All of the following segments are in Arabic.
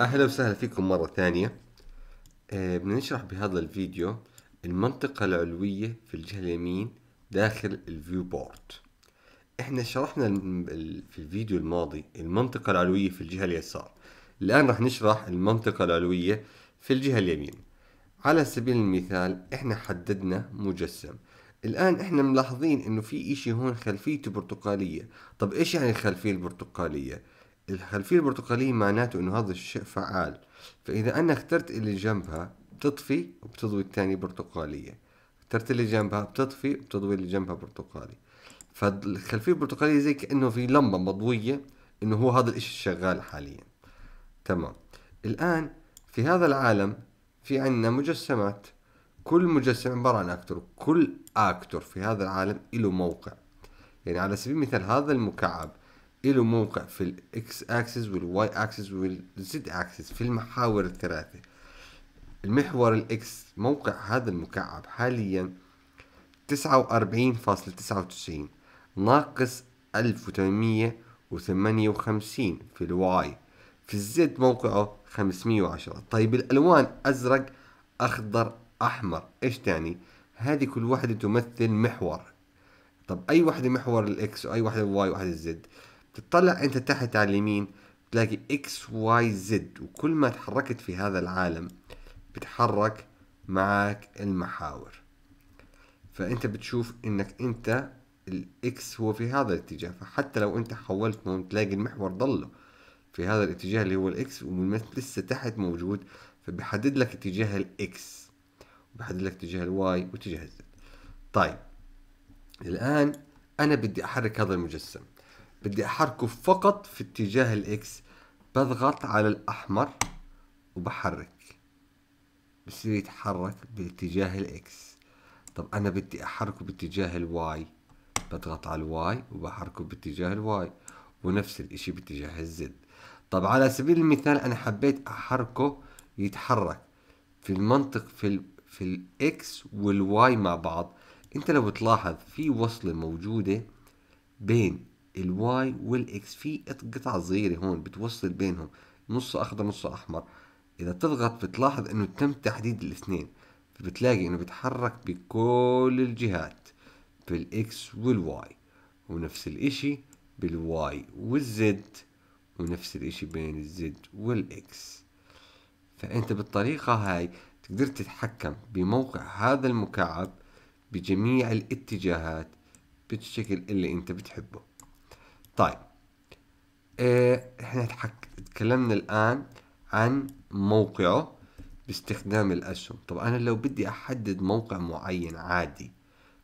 اهلا وسهلا فيكم مرة ثانية آه، بدنا نشرح بهذا الفيديو المنطقة العلوية في الجهة اليمين داخل الفيو بورد احنا شرحنا في الفيديو الماضي المنطقة العلوية في الجهة اليسار الآن راح نشرح المنطقة العلوية في الجهة اليمين على سبيل المثال احنا حددنا مجسم الآن إحنا ملاحظين إنه في إشي هون خلفيته برتقالية طب إيش يعني الخلفية البرتقالية؟ الخلفية البرتقالية معناته إنه هذا الشيء فعال فإذا أنا اخترت اللي جنبها بتطفي وبتضوي الثاني برتقالية اخترت اللي جنبها بتطفي وبتضوي اللي جنبها برتقالي فالخلفية البرتقالية زي كأنه في لمبة مضوية إنه هو هذا الإشي الشغال حاليا تمام الآن في هذا العالم في عنا مجسمات كل مجسم عبارة عن أكتور كل أكتور في هذا العالم له موقع يعني على سبيل المثال هذا المكعب له موقع في الاكس اكسس والواي اكسس والزد اكسس في المحاور الثلاثة المحور الاكس موقع هذا المكعب حاليا تسعة وأربعين فاصلة تسعة وتسعين ناقص ألف وثمانمية وثمانية وخمسين في الواي في الزد موقعه خمسمية وعشرة طيب الألوان أزرق أخضر احمر ايش تعني هذه كل واحده تمثل محور طب اي واحده محور الاكس واي واحده الواي واحدة الزد تطلع انت تحت على اليمين تلاقي اكس واي زد وكل ما تحركت في هذا العالم بتحرك معك المحاور فانت بتشوف انك انت الاكس هو في هذا الاتجاه فحتى لو انت حولت مهم تلاقي المحور ضله في هذا الاتجاه اللي هو الاكس لسه تحت موجود فبيحدد لك اتجاه الاكس بحدد لك اتجاه الواي واتجاه الزد طيب الآن أنا بدي أحرك هذا المجسم بدي أحركه فقط في اتجاه الإكس بضغط على الأحمر وبحرك بصير يتحرك باتجاه الإكس طب أنا بدي أحركه باتجاه الواي بضغط على الواي وبحركه باتجاه الواي ونفس الإشي باتجاه الزد طب على سبيل المثال أنا حبيت أحركه يتحرك في المنطق في في الاكس والواي مع بعض انت لو تلاحظ في وصلة موجودة بين الواي والاكس في قطعة صغيرة هون بتوصل بينهم نص اخضر نص احمر اذا تضغط بتلاحظ انه تم تحديد الاثنين فبتلاقي انه بتحرك بكل الجهات بالاكس والواي ونفس الاشي بالواي والزد ونفس الاشي بين الزد والاكس فانت بالطريقة هاي تقدر تتحكم بموقع هذا المكعب بجميع الاتجاهات بالشكل اللي انت بتحبه طيب آه، احنا تكلمنا الان عن موقعه باستخدام الاسهم طب انا لو بدي احدد موقع معين عادي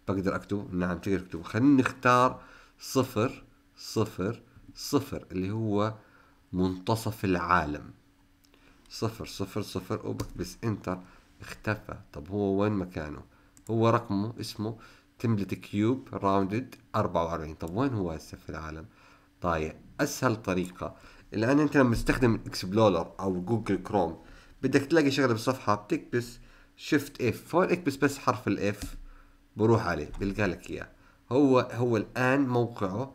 بقدر اكتبه نعم تقدر تكتبه خلينا نختار صفر صفر صفر اللي هو منتصف العالم صفر صفر صفر وبكبس انتر اختفى طب هو وين مكانه هو رقمه اسمه تملت كيوب راوندد 44 طب وين هو هسه في العالم ضايع اسهل طريقه الان انت لما تستخدم الاكسبلورر او جوجل كروم بدك تلاقي شغله بالصفحه بتكبس شيفت اف هون اكبس بس حرف الاف بروح عليه بلقى لك اياه هو هو الان موقعه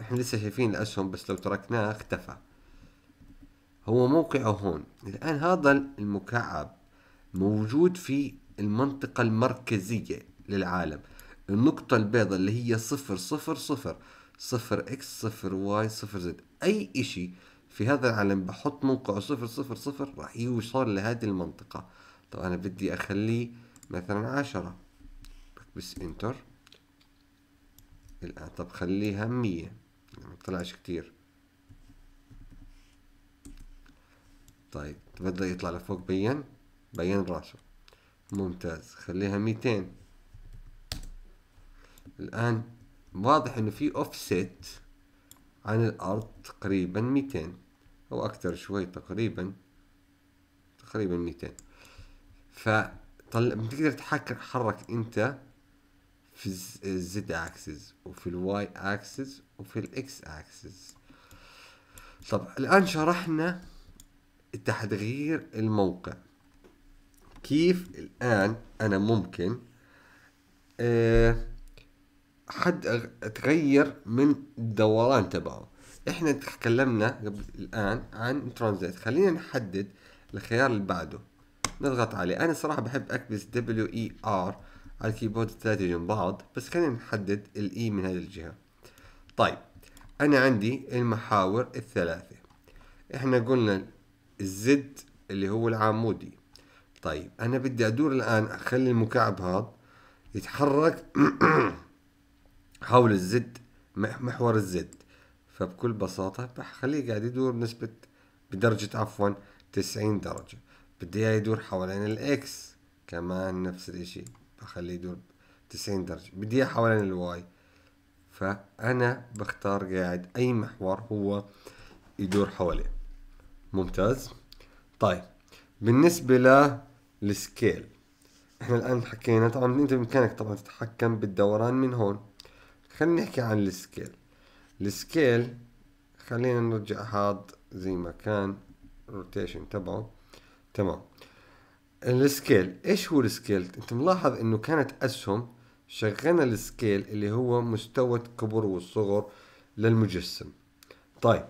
احنا لسه شايفين الاسهم بس لو تركناه اختفى هو موقعه هون الآن هذا المكعب موجود في المنطقة المركزية للعالم النقطة البيضاء اللي هي صفر صفر صفر صفر اكس صفر واي صفر زد أي إشي في هذا العالم بحط موقعه صفر صفر صفر راح يوصل لهذه المنطقة طب أنا بدي أخليه مثلا عشرة بس انتر الآن طب خليها مية يعني ما طلعش كتير طيب بدأ يطلع لفوق بين بين راسه ممتاز خليها 200 الآن واضح إنه في أوفست عن الأرض تقريبا 200 أو أكثر شوي تقريبا تقريبا 200 فطل بتقدر تحرك حرك أنت في الزد اكسس وفي الواي اكسس وفي الاكس اكسس طب الآن شرحنا تغيير الموقع كيف الآن أنا ممكن آه، حد أتغير من الدوران تبعه إحنا تكلمنا قبل الآن عن ترانزيت خلينا نحدد الخيار اللي بعده نضغط عليه أنا صراحة بحب أكبس دبليو إي آر على الكيبورد الثلاثة جنب بعض بس خلينا نحدد الإي e من هذه الجهة طيب أنا عندي المحاور الثلاثة إحنا قلنا الزد اللي هو العمودي طيب انا بدي ادور الان اخلي المكعب هذا يتحرك حول الزد محور الزد فبكل بساطة بخليه قاعد يدور بنسبة بدرجة عفوا تسعين درجة بدي اياه يدور حوالين الاكس كمان نفس الاشي بخليه يدور تسعين درجة بدي اياه حوالين الواي فانا بختار قاعد اي محور هو يدور حواليه ممتاز طيب بالنسبه للسكيل احنا الان حكينا طبعا انت بامكانك طبعا تتحكم بالدوران من هون خلينا نحكي عن السكيل السكيل خلينا نرجع هاد زي ما كان روتيشن تبعه تمام السكيل ايش هو السكيل انت ملاحظ انه كانت اسهم شغلنا السكيل اللي هو مستوى الكبر والصغر للمجسم طيب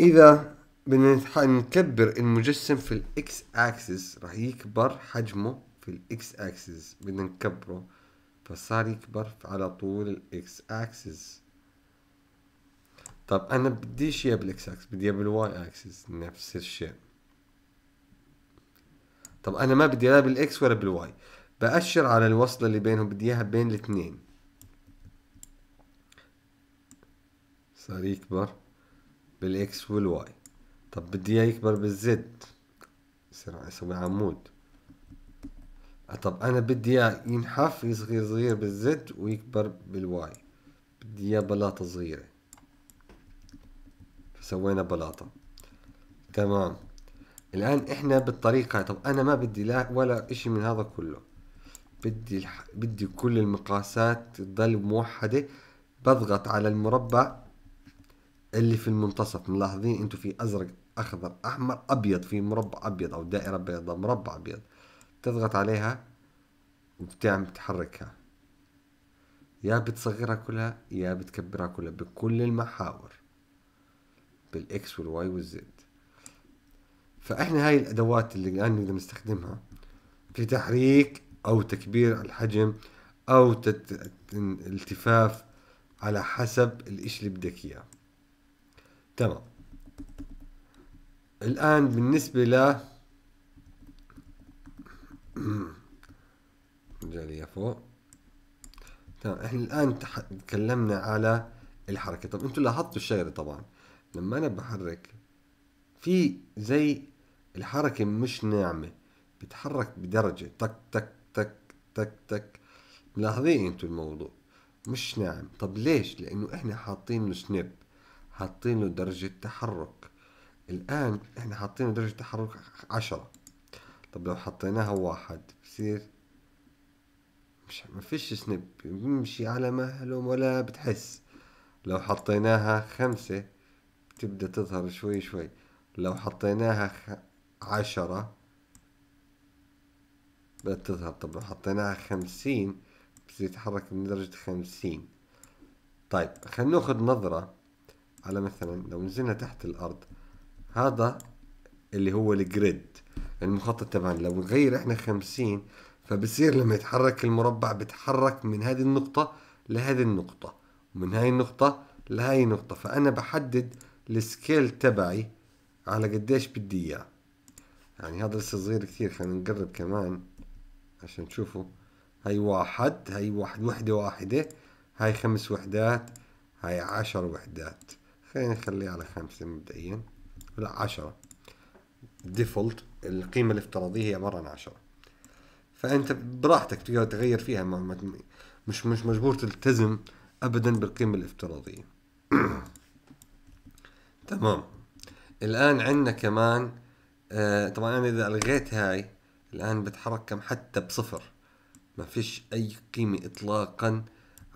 اذا بدنا نكبر المجسم في الاكس اكسس راح يكبر حجمه في الاكس اكسس بدنا نكبره فصار يكبر على طول الاكس اكسس طب انا بديش اياه بالاكس اكسس بدي اياه بالواي اكسس نفس الشيء طب انا ما بدي لا بالاكس ولا بالواي بأشر على الوصلة اللي بينهم بدي اياها بين الاثنين صار يكبر بالاكس والواي طب بدي اياه يكبر بالزد يصير اسوي عمود طب انا بدي اياه ينحف يصغير صغير بالزد ويكبر بالواي بدي اياه بلاطه صغيره فسوينا بلاطه تمام الان احنا بالطريقه طب انا ما بدي لا ولا اشي من هذا كله بدي الح... بدي كل المقاسات تضل موحده بضغط على المربع اللي في المنتصف ملاحظين انتم في ازرق اخضر احمر ابيض في مربع ابيض او دائره بيضاء مربع ابيض تضغط عليها وبتعمل تحركها يا بتصغرها كلها يا بتكبرها كلها بكل المحاور بالاكس والواي والزد فاحنا هاي الادوات اللي الان نقدر نستخدمها في تحريك او تكبير الحجم او التفاف على حسب الاشي اللي بدك اياه تمام الآن بالنسبة ل جالية فوق تمام احنا الآن تكلمنا على الحركة طب انتم لاحظتوا الشغلة طبعا لما أنا بحرك في زي الحركة مش ناعمة بتحرك بدرجة تك تك تك تك تك ملاحظين انتم الموضوع مش ناعم طب ليش لأنه احنا حاطين له سنيب حاطين له درجة تحرك الآن احنا حاطين له درجة تحرك عشرة طب لو حطيناها واحد بصير مش ما فيش سنب بيمشي على مهله ولا بتحس لو حطيناها خمسة بتبدأ تظهر شوي شوي لو حطيناها خ... عشرة بدأت تظهر طب لو حطيناها خمسين بصير يتحرك من درجة خمسين طيب خلينا ناخذ نظرة على مثلا لو نزلنا تحت الارض هذا اللي هو الجريد يعني المخطط تبعنا لو نغير احنا 50 فبصير لما يتحرك المربع بتحرك من هذه النقطة لهذه النقطة ومن هاي النقطة لهاي النقطة فأنا بحدد السكيل تبعي على قديش بدي إياه يعني هذا لسه صغير كثير خلينا نقرب كمان عشان تشوفوا هاي واحد هاي واحد وحدة واحدة هاي خمس وحدات هاي عشر وحدات خلينا نخليه على خمسة مبدئيا لا عشرة ديفولت القيمة الافتراضية هي مرة عشرة فأنت براحتك تقدر تغير فيها مش مش مجبور تلتزم أبدا بالقيمة الافتراضية تمام الآن عندنا كمان آه طبعا أنا إذا ألغيت هاي الآن بتحرك حتى بصفر ما فيش أي قيمة إطلاقا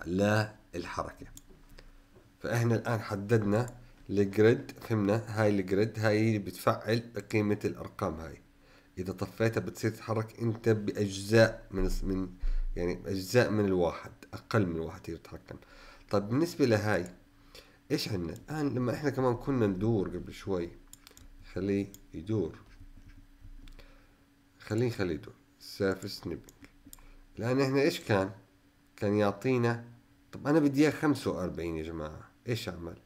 للحركة فاحنا الان حددنا الجريد فهمنا هاي الجريد هاي اللي بتفعل قيمه الارقام هاي اذا طفيتها بتصير تتحرك انت باجزاء من من يعني اجزاء من الواحد اقل من الواحد يتحكم طيب بالنسبه لهاي ايش عندنا الان لما احنا كمان كنا ندور قبل شوي خليه يدور خليه خليه يدور سيرفس سنيبنج الان احنا ايش كان كان يعطينا طب انا بدي اياه 45 يا جماعه ايش اعمل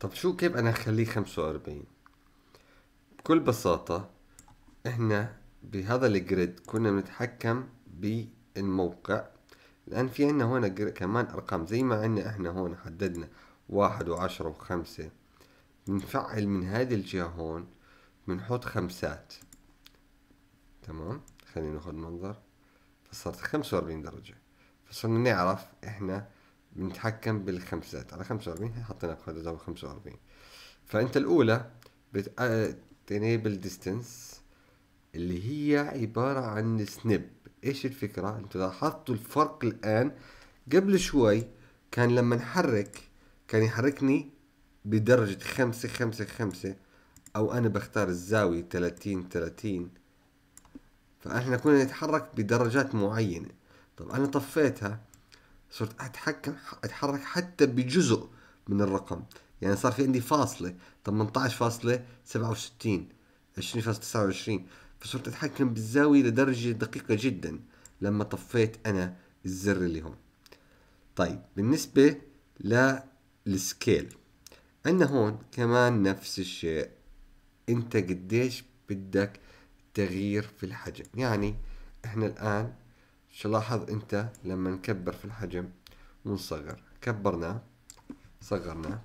طب شو كيف انا اخليه 45 بكل بساطة احنا بهذا الجريد كنا بنتحكم بالموقع لان في عنا هون كمان ارقام زي ما عنا احنا هون حددنا واحد وعشرة وخمسة بنفعل من هذه الجهة هون بنحط خمسات تمام خلينا ناخذ منظر فصارت 45 درجة فصرنا نعرف احنا بنتحكم بالخمسات على 45 حطينا بخلي زاوية 45 فانت الاولى بتنيبل آه، ديستنس اللي هي عبارة عن سنب ايش الفكرة انتوا لاحظتوا الفرق الان قبل شوي كان لما نحرك كان يحركني بدرجة خمسة خمسة خمسة أو أنا بختار الزاوية تلاتين تلاتين فإحنا كنا نتحرك بدرجات معينة طب أنا طفيتها صرت اتحكم اتحرك حتى بجزء من الرقم يعني صار في عندي فاصلة 18.67 20.29 فصرت اتحكم بالزاوية لدرجة دقيقة جدا لما طفيت انا الزر اللي هون طيب بالنسبة للسكيل عندنا هون كمان نفس الشيء انت قديش بدك تغيير في الحجم يعني احنا الان شلاحظ انت لما نكبر في الحجم ونصغر كبرناه صغرناه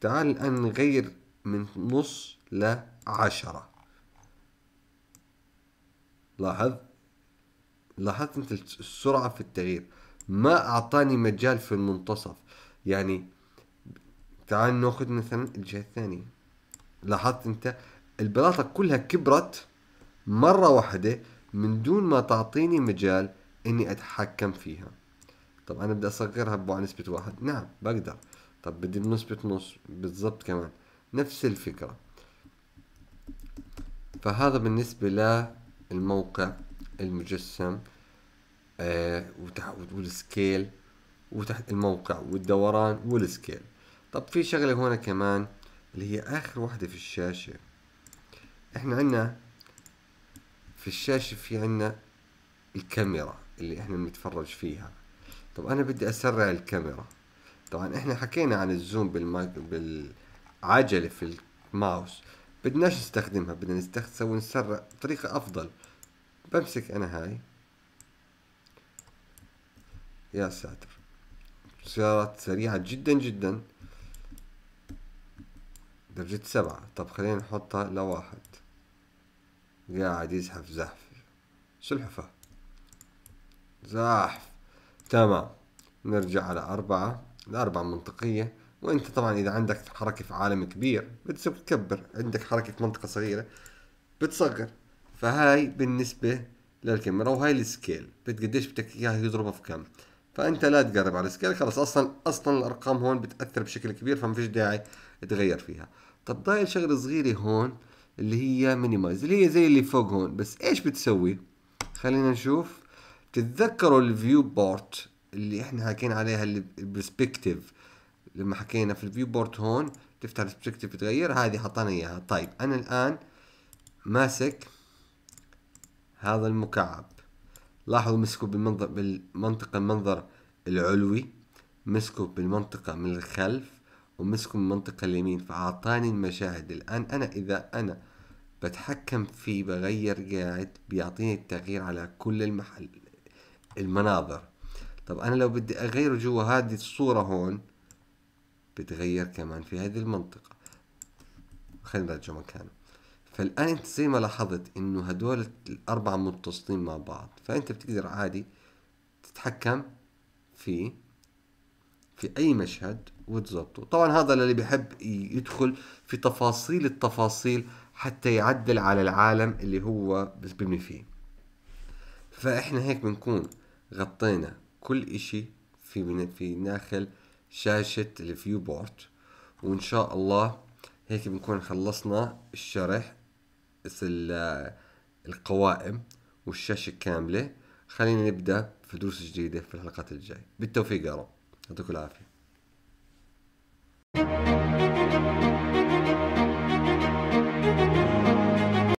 تعال الآن نغير من نص لعشرة لاحظ لاحظت انت السرعة في التغيير ما أعطاني مجال في المنتصف يعني تعال ناخذ مثلا الجهة الثانية لاحظت انت البلاطة كلها كبرت مرة واحدة من دون ما تعطيني مجال اني اتحكم فيها طب انا بدي اصغرها بنسبة نسبة واحد نعم بقدر طب بدي بنسبة نص بالضبط كمان نفس الفكرة فهذا بالنسبة للموقع المجسم آه والسكيل وتحت الموقع والدوران والسكيل طب في شغلة هنا كمان اللي هي آخر واحدة في الشاشة احنا عنا في الشاشة في عنا الكاميرا اللي احنا بنتفرج فيها طب انا بدي اسرع الكاميرا طبعا احنا حكينا عن الزوم بالما... بالعجله في الماوس بدناش نستخدمها بدنا نستخدمها ونسرع بطريقه افضل بمسك انا هاي يا ساتر سيارات سريعه جدا جدا درجة سبعة طب خلينا نحطها لواحد قاعد يزحف زحف سلحفاه زاحف تمام نرجع على أربعة الأربعة منطقية وأنت طبعا إذا عندك حركة في عالم كبير بتصير تكبر عندك حركة في منطقة صغيرة بتصغر فهاي بالنسبة للكاميرا وهاي السكيل قديش بدك إياها يضربها في كم فأنت لا تقرب على السكيل خلاص أصلا أصلا الأرقام هون بتأثر بشكل كبير فما فيش داعي تغير فيها طب ضايل شغلة صغيرة هون اللي هي مينيمايز اللي هي زي اللي فوق هون بس إيش بتسوي خلينا نشوف بتتذكروا الفيو بورت اللي احنا حكينا عليها البرسبكتيف لما حكينا في الفيو بورت هون تفتح البرسبكتيف بتغير هذه حطانا اياها طيب انا الان ماسك هذا المكعب لاحظوا مسكوا بالمنظر بالمنطقه المنظر العلوي مسكوا بالمنطقه من الخلف ومسكوا بالمنطقه اليمين فاعطاني المشاهد الان انا اذا انا بتحكم فيه بغير قاعد بيعطيني التغيير على كل المحل المناظر طب انا لو بدي اغيره جوا هذه الصورة هون بتغير كمان في هذه المنطقة خلينا نرجع مكانه فالان انت زي ما لاحظت انه هدول الاربعة متصلين مع بعض فانت بتقدر عادي تتحكم في في اي مشهد وتظبطه طبعا هذا اللي بيحب يدخل في تفاصيل التفاصيل حتى يعدل على العالم اللي هو بيبني فيه فاحنا هيك بنكون غطينا كل إشي في في داخل شاشة الفيو بورد وإن شاء الله هيك بنكون خلصنا الشرح القوائم والشاشة كاملة خلينا نبدأ في دروس جديدة في الحلقات الجاية بالتوفيق يا رب يعطيكم العافية thank you